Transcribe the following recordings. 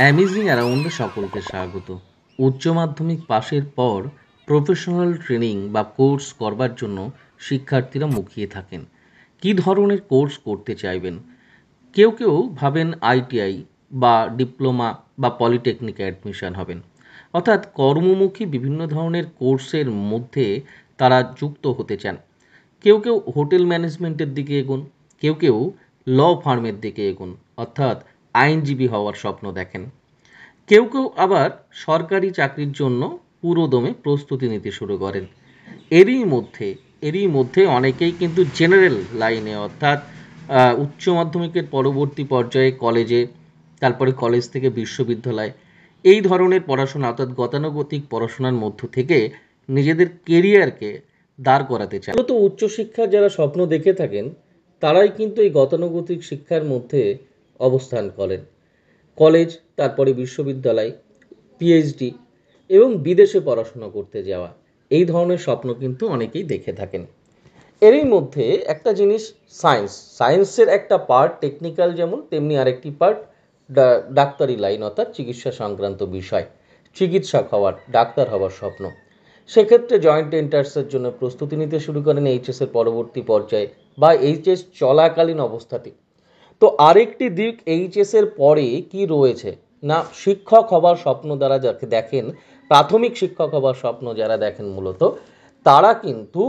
amazing অ্যারাউন্ডে সকলকে স্বাগত উচ্চ মাধ্যমিক পাশের পর প্রফেশনাল ট্রেনিং বা কোর্স করবার জন্য শিক্ষার্থীরা মুখিয়ে থাকেন কি ধরনের কোর্স করতে চাইবেন কেউ কেউ ভাবেন আইটিআই বা ডিপ্লোমা বা পলিটেকনিকে অ্যাডমিশন হবেন অর্থাৎ কর্মমুখী বিভিন্ন ধরনের কোর্সের মধ্যে তারা যুক্ত হতে চান কেউ কেউ হোটেল ম্যানেজমেন্টের দিকে এগোন কেউ কেউ ল ফার্মের দিকে এগোন অর্থাৎ আইনজীবী হওয়ার স্বপ্ন দেখেন কেউ কেউ আবার সরকারি চাকরির জন্য পুরোদমে প্রস্তুতি নিতে শুরু করেন এরই মধ্যে এরই মধ্যে অনেকেই কিন্তু জেনারেল লাইনে অর্থাৎ উচ্চ মাধ্যমিকের পরবর্তী পর্যায়ে কলেজে তারপরে কলেজ থেকে বিশ্ববিদ্যালয় এই ধরনের পড়াশোনা অর্থাৎ গতানুগতিক পড়াশোনার মধ্য থেকে নিজেদের কেরিয়ারকে দাঁড় করাতে চায় মূলত উচ্চশিক্ষার যারা স্বপ্ন দেখে থাকেন তারাই কিন্তু এই গতানুগতিক শিক্ষার মধ্যে অবস্থান করেন কলেজ তারপরে বিশ্ববিদ্যালয় পিএইচডি এবং বিদেশে পড়াশোনা করতে যাওয়া এই ধরনের স্বপ্ন কিন্তু অনেকেই দেখে থাকেন এরই মধ্যে একটা জিনিস সায়েন্স সায়েন্সের একটা পার্ট টেকনিক্যাল যেমন তেমনি আরেকটি পার্ট ডাক্তারি লাইন অর্থাৎ চিকিৎসা সংক্রান্ত বিষয় চিকিৎসক হওয়ার ডাক্তার হওয়ার স্বপ্ন সেক্ষেত্রে জয়েন্ট এন্ট্রান্সের জন্য প্রস্তুতি নিতে শুরু করেন এইচএসের পরবর্তী পর্যায়ে বা এইচএস চলাকালীন অবস্থাতে তো আরেকটি দিক এইচএসের পরে কি রয়েছে না শিক্ষক হবার স্বপ্ন দ্বারা যাকে দেখেন প্রাথমিক শিক্ষক হবার স্বপ্ন যারা দেখেন মূলত তারা কিন্তু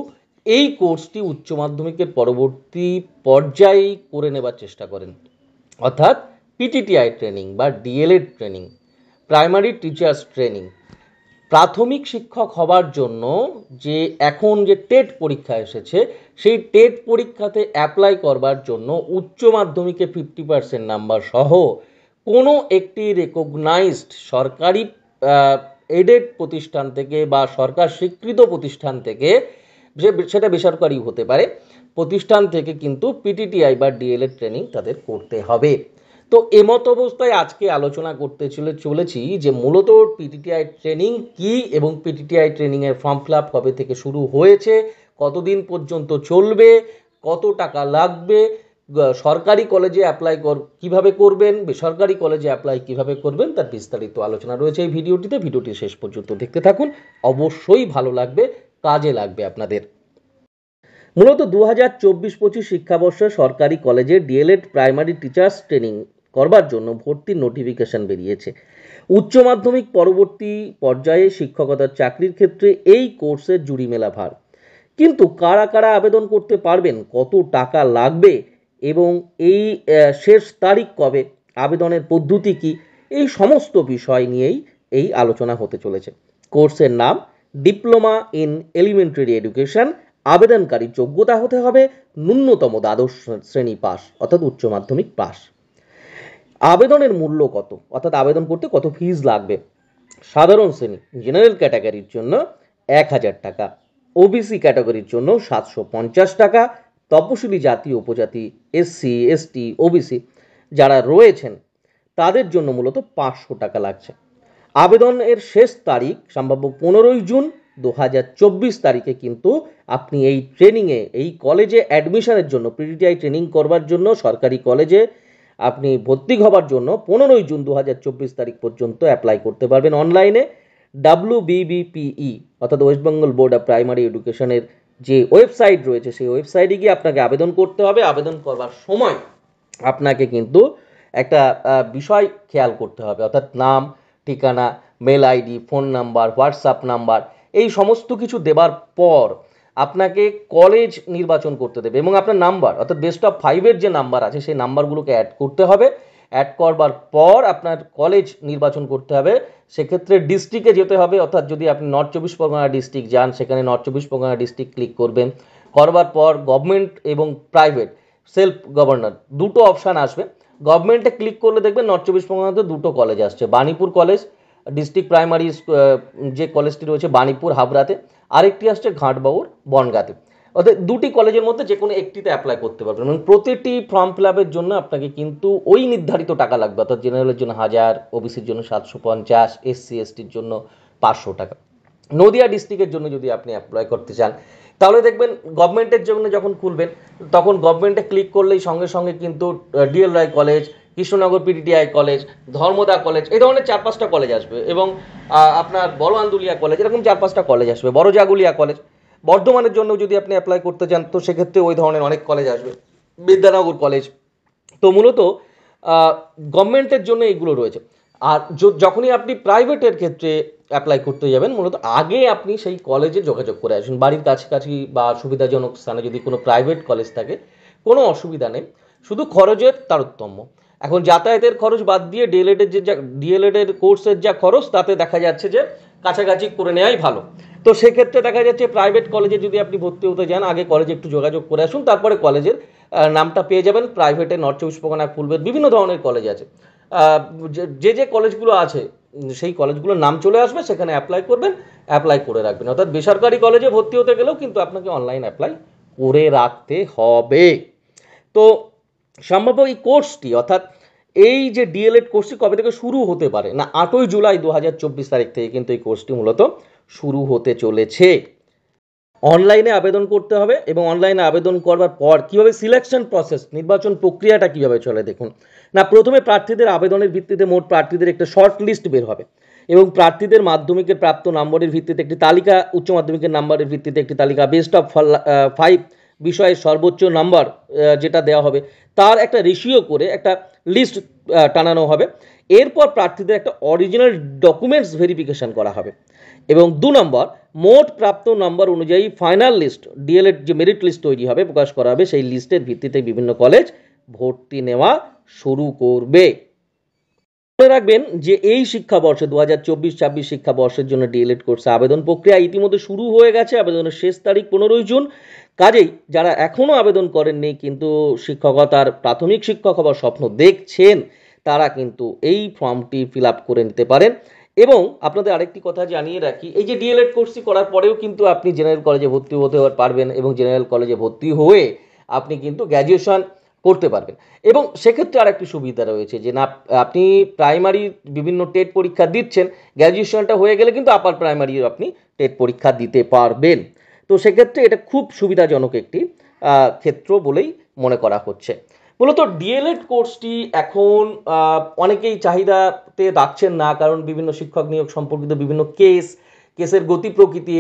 এই কোর্সটি উচ্চ মাধ্যমিকের পরবর্তী পর্যায়ে করে নেবার চেষ্টা করেন অর্থাৎ পিটিটিআই ট্রেনিং বা DElEd training primary teachers training প্রাথমিক শিক্ষক হবার জন্য যে এখন যে টেট পরীক্ষা এসেছে সেই টেট পরীক্ষাতে অ্যাপ্লাই করবার জন্য উচ্চ মাধ্যমিকে ফিফটি পার্সেন্ট নাম্বার সহ কোনো একটি রেকগনাইজড সরকারি এডেড প্রতিষ্ঠান থেকে বা সরকার স্বীকৃত প্রতিষ্ঠান থেকে যে সেটা বেসরকারি হতে পারে প্রতিষ্ঠান থেকে কিন্তু পিটিটিআই বা ডিএলএড ট্রেনিং তাদের করতে হবে তো এমত অবস্থায় আজকে আলোচনা করতে চলে চলেছি যে মূলত পিটিটিআই ট্রেনিং কি এবং পিটিটিআই ট্রেনিংয়ের ফর্ম ফিল আপ কবে থেকে শুরু হয়েছে কতদিন পর্যন্ত চলবে কত টাকা লাগবে সরকারি কলেজে অ্যাপ্লাই কর কীভাবে করবেন বেসরকারি কলেজে অ্যাপ্লাই কিভাবে করবেন তার বিস্তারিত আলোচনা রয়েছে এই ভিডিওটিতে ভিডিওটি শেষ পর্যন্ত দেখতে থাকুন অবশ্যই ভালো লাগবে কাজে লাগবে আপনাদের মূলত দু হাজার চব্বিশ পঁচিশ শিক্ষাবর্ষে সরকারি কলেজে ডিএলএড প্রাইমারি টিচার্স ট্রেনিং করবার জন্য ভর্তির নোটিফিকেশান বেরিয়েছে উচ্চ মাধ্যমিক পরবর্তী পর্যায়ে শিক্ষকতার চাকরির ক্ষেত্রে এই কোর্সের জুড়ি মেলা ভার কিন্তু কারা কারা আবেদন করতে পারবেন কত টাকা লাগবে এবং এই শেষ তারিখ কবে আবেদনের পদ্ধতি কি এই সমস্ত বিষয় নিয়েই এই আলোচনা হতে চলেছে কোর্সের নাম ডিপ্লোমা ইন এলিমেন্টারি এডুকেশন আবেদনকারী যোগ্যতা হতে হবে ন্যূনতম দ্বাদশ শ্রেণী পাস অর্থাৎ উচ্চ মাধ্যমিক পাস আবেদনের মূল্য কত অর্থাৎ আবেদন করতে কত ফিজ লাগবে সাধারণ শ্রেণী জেনারেল ক্যাটাগরির জন্য এক হাজার টাকা ওবিসি ক্যাটাগরির জন্য সাতশো পঞ্চাশ টাকা তপশিলি জাতি উপজাতি এসসি এসটি ওবিসি যারা রয়েছেন তাদের জন্য মূলত পাঁচশো টাকা লাগছে আবেদনের শেষ তারিখ সম্ভাব্য পনেরোই জুন দু হাজার চব্বিশ তারিখে কিন্তু আপনি এই ট্রেনিংয়ে এই কলেজে অ্যাডমিশনের জন্য পিডিটিআই ট্রেনিং করবার জন্য সরকারি কলেজে আপনি ভর্তি হবার জন্য পনেরোই জুন দু তারিখ পর্যন্ত অ্যাপ্লাই করতে পারবেন অনলাইনে ডাব্লু বিবিপিই অর্থাৎ ওয়েস্টবেঙ্গল বোর্ড অফ প্রাইমারি এডুকেশনের যে ওয়েবসাইট রয়েছে সেই ওয়েবসাইটে গিয়ে আপনাকে আবেদন করতে হবে আবেদন করবার সময় আপনাকে কিন্তু একটা বিষয় খেয়াল করতে হবে অর্থাৎ নাম ঠিকানা mail ID phone number WhatsApp number এই সমস্ত কিছু দেবার পর আপনাকে কলেজ নির্বাচন করতে দেবে এবং আপনার নাম্বার অর্থাৎ বেস্ট অফ ফাইভের যে নাম্বার আছে সেই নাম্বারগুলোকে অ্যাড করতে হবে অ্যাড করবার পর আপনার কলেজ নির্বাচন করতে হবে সেক্ষেত্রে ডিস্ট্রিক্টে যেতে হবে অর্থাৎ যদি আপনি নর্থ চব্বিশ পরগনা ডিস্ট্রিক্ট যান সেখানে নর্থ চব্বিশ পরগনা ডিস্ট্রিক্ট ক্লিক করবেন করবার পর গভর্নমেন্ট এবং প্রাইভেট সেলফ গভর্নর দুটো অপশান আসবে গভর্নমেন্টে ক্লিক করলে দেখবেন নর্থ চব্বিশ পরগনাতে দুটো কলেজ আসছে বাণীপুর কলেজ ডিস্ট্রিক্ট প্রাইমারি যে কলেজটি রয়েছে বাণীপুর হাবড়াতে আরেকটি আসছে ঘাটবাউর বনগাতে অর্থাৎ দুটি কলেজের মধ্যে যে কোনো একটিতে অ্যাপ্লাই করতে পারবেন এবং প্রতিটি ফর্ম ফিল আপের জন্য আপনাকে কিন্তু ওই নির্ধারিত টাকা লাগবে অর্থাৎ জেনারেলের জন্য হাজার ওবিসির জন্য সাতশো পঞ্চাশ এসসি এসটির জন্য পাঁচশো টাকা নদিয়া ডিস্ট্রিক্টের জন্য যদি আপনি অ্যাপ্লাই করতে চান তাহলে দেখবেন গভর্নমেন্টের জন্য যখন খুলবেন তখন গভর্নমেন্টে ক্লিক করলেই সঙ্গে সঙ্গে কিন্তু DL Roy college Krishnanagar PDTI college Dharmada college এই ধরনের চার পাঁচটা কলেজ আসবে এবং আপনার বড় আন্দুলিয়া কলেজ এরকম চার পাঁচটা কলেজ আসবে বড় জাগুলিয়া কলেজ বর্ধমানের জন্য যদি আপনি অ্যাপ্লাই করতে চান তো সেক্ষেত্রে ওই ধরনের অনেক কলেজ আসবে বিদ্যানগর কলেজ তো মূলত গভর্নমেন্টের জন্য এইগুলো রয়েছে আর যখনই আপনি প্রাইভেটের ক্ষেত্রে অ্যাপ্লাই করতে যাবেন মূলত আগে আপনি সেই কলেজে যোগাযোগ করে আসুন বাড়ির কাছাকাছি বা সুবিধাজনক স্থানে যদি কোনো প্রাইভেট কলেজ থাকে কোনো অসুবিধা নেই শুধু খরচের তারতম্য এখন যাতায়াতের খরচ বাদ দিয়ে ডিএলএডের e যে যা ডিএলএডের e কোর্সের যা খরচ তাতে দেখা যাচ্ছে যে কাছাকাছি করে নেওয়াই ভালো তো সেক্ষেত্রে দেখা যাচ্ছে প্রাইভেট কলেজে যদি আপনি ভর্তি হতে যান আগে কলেজে একটু যোগাযোগ করে আসুন তারপরে কলেজের নামটা পেয়ে যাবেন প্রাইভেটে নর্থ চব্বিশ পরগনা ফুলবের বিভিন্ন ধরনের কলেজ আছে যে যে কলেজগুলো আছে সেই কলেজগুলোর নাম চলে আসবে সেখানে অ্যাপ্লাই করবেন অ্যাপ্লাই করে রাখবেন অর্থাৎ বেসরকারি কলেজে ভর্তি হতে গেলেও কিন্তু আপনাকে অনলাইন অ্যাপ্লাই করে রাখতে হবে তো সম্ভাব্য এই কোর্সটি অর্থাৎ এই যে ডিএলএড কোর্সটি কবে থেকে শুরু হতে পারে না আটই জুলাই দু তারিখ থেকে কিন্তু এই কোর্সটি মূলত শুরু হতে চলেছে অনলাইনে আবেদন করতে হবে এবং অনলাইনে আবেদন করবার পর কীভাবে সিলেকশন প্রসেস নির্বাচন প্রক্রিয়াটা কীভাবে চলে দেখুন না প্রথমে প্রার্থীদের আবেদনের ভিত্তিতে মোট প্রার্থীদের একটা শর্ট লিস্ট বের হবে এবং প্রার্থীদের মাধ্যমিকের প্রাপ্ত নম্বরের ভিত্তিতে একটি তালিকা উচ্চ মাধ্যমিকের নাম্বারের ভিত্তিতে একটি তালিকা বেস্ট অফ ফাইভ বিষয়ে সর্বোচ্চ নাম্বার যেটা দেওয়া হবে তার একটা রেশিও করে একটা লিস্ট টানানো হবে এরপর প্রার্থীদের একটা অরিজিনাল ডকুমেন্টস ভেরিফিকেশান করা হবে এবং দু নম্বর মোট প্রাপ্ত নাম্বার অনুযায়ী ফাইনাল লিস্ট ডিএলএড যে মেরিট লিস্ট তৈরি হবে প্রকাশ করা হবে সেই লিস্টের ভিত্তিতে বিভিন্ন কলেজ ভর্তি নেওয়া শুরু করবে মনে রাখবেন যে এই শিক্ষাবর্ষ দু হাজার চব্বিশ ছাব্বিশ শিক্ষাবর্ষের জন্য ডিএলএড কোর্সে আবেদন প্রক্রিয়া ইতিমধ্যে শুরু হয়ে গেছে আবেদনের শেষ তারিখ পনেরোই জুন কাজেই যারা এখনও আবেদন করেননি কিন্তু শিক্ষকতার প্রাথমিক শিক্ষক হওয়ার স্বপ্ন দেখছেন তারা কিন্তু এই ফর্মটি ফিল আপ করে নিতে পারেন এবং আপনাদের আরেকটি কথা জানিয়ে রাখি এই যে ডিএলএড কোর্সটি করার পরেও কিন্তু আপনি জেনারেল কলেজে ভর্তি হতে পারবেন এবং জেনারেল কলেজে ভর্তি হয়ে আপনি কিন্তু গ্র্যাজুয়েশন করতে পারবেন এবং সেক্ষেত্রে আর একটি সুবিধা রয়েছে যে না আপনি প্রাইমারি বিভিন্ন টেট পরীক্ষা দিচ্ছেন গ্র্যাজুয়েশনটা হয়ে গেলে কিন্তু আপার প্রাইমারি আপনি টেট পরীক্ষা দিতে পারবেন তো সেক্ষেত্রে এটা খুব সুবিধাজনক একটি ক্ষেত্র বলেই মনে করা হচ্ছে মূলত ডিএলএড কোর্সটি এখন অনেকেই চাহিদাতে রাখছেন না কারণ বিভিন্ন শিক্ষক নিয়োগ সম্পর্কিত বিভিন্ন কেস কেসের গতি প্রকৃতি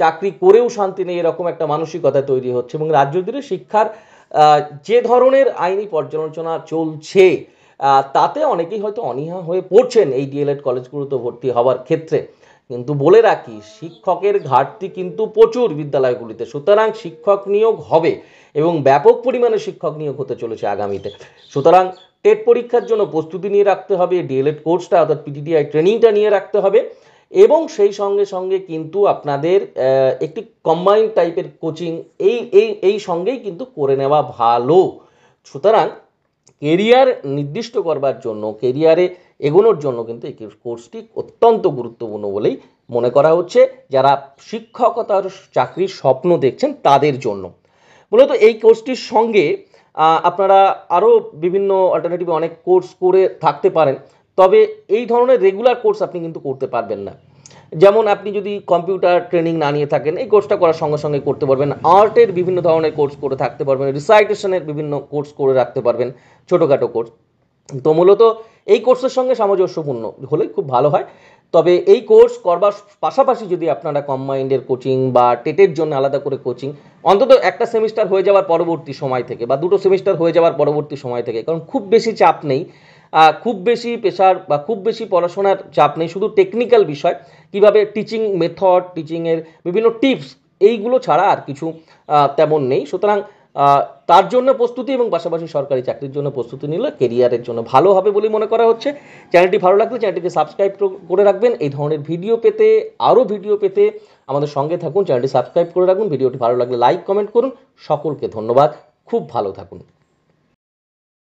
চাকরি করেও শান্তি নেই এরকম একটা মানসিকতা তৈরি হচ্ছে এবং রাজ্য জুড়ে শিক্ষার যে ধরনের আইনি পর্যালোচনা চলছে তাতে অনেকেই হয়তো অনীহা হয়ে পড়ছেন এই ডিএলএড কলেজগুলোতে ভর্তি হওয়ার ক্ষেত্রে কিন্তু বলে রাখি শিক্ষকের ঘাটতি কিন্তু প্রচুর বিদ্যালয়গুলিতে সুতরাং শিক্ষক নিয়োগ হবে এবং ব্যাপক পরিমাণে শিক্ষক নিয়োগ হতে চলেছে আগামীতে সুতরাং টেট পরীক্ষার জন্য প্রস্তুতি নিয়ে রাখতে হবে ডিএলএড কোর্সটা অর্থাৎ পিটিটিআই ট্রেনিংটা নিয়ে রাখতে হবে এবং সেই সঙ্গে সঙ্গে কিন্তু আপনাদের একটি কম্বাইন টাইপের কোচিং এই এই এই সঙ্গেই কিন্তু করে নেওয়া ভালো সুতরাং কেরিয়ার নির্দিষ্ট করবার জন্য কেরিয়ারে এগোনোর জন্য কিন্তু এই কোর্সটি অত্যন্ত গুরুত্বপূর্ণ বলেই মনে করা হচ্ছে যারা শিক্ষকতার চাকরির স্বপ্ন দেখছেন তাদের জন্য মূলত এই কোর্সটির সঙ্গে আপনারা আরও বিভিন্ন অল্টারনেটিভ অনেক কোর্স করে থাকতে পারেন তবে এই ধরনের রেগুলার কোর্স আপনি কিন্তু করতে পারবেন না যেমন আপনি যদি কম্পিউটার ট্রেনিং না নিয়ে থাকেন এই কোর্সটা করার সঙ্গে সঙ্গে করতে পারবেন আর্টের বিভিন্ন ধরনের কোর্স করে থাকতে পারবেন রিসাইটেশনের বিভিন্ন কোর্স করে রাখতে পারবেন ছোটোখাটো কোর্স তো মূলত এই কোর্সের সঙ্গে সামঞ্জস্যপূর্ণ হলে খুব ভালো হয় তবে এই কোর্স করবার পাশাপাশি যদি আপনারা কম্বাইন্ডের কোচিং বা টেটের জন্য আলাদা করে কোচিং অন্তত একটা সেমিস্টার হয়ে যাওয়ার পরবর্তী সময় থেকে বা দুটো সেমিস্টার হয়ে যাওয়ার পরবর্তী সময় থেকে কারণ খুব বেশি চাপ নেই খুব বেশি পেশার বা খুব বেশি পড়াশোনার চাপ নেই শুধু টেকনিক্যাল বিষয় কিভাবে টিচিং মেথড টিচিংয়ের বিভিন্ন টিপস এইগুলো ছাড়া আর কিছু তেমন নেই সুতরাং তার জন্য প্রস্তুতি এবং পাশাপাশি সরকারি চাকরির জন্য প্রস্তুতি নিলে কেরিয়ারের জন্য ভালো হবে বলে মনে করা হচ্ছে চ্যানেলটি ভালো লাগলে চ্যানেলটিকে সাবস্ক্রাইব করে রাখবেন এই ধরনের ভিডিও পেতে আরও ভিডিও পেতে আমাদের সঙ্গে থাকুন চ্যানেলটি সাবস্ক্রাইব করে রাখুন ভিডিওটি ভালো লাগলে লাইক কমেন্ট করুন সকলকে ধন্যবাদ খুব ভালো থাকুন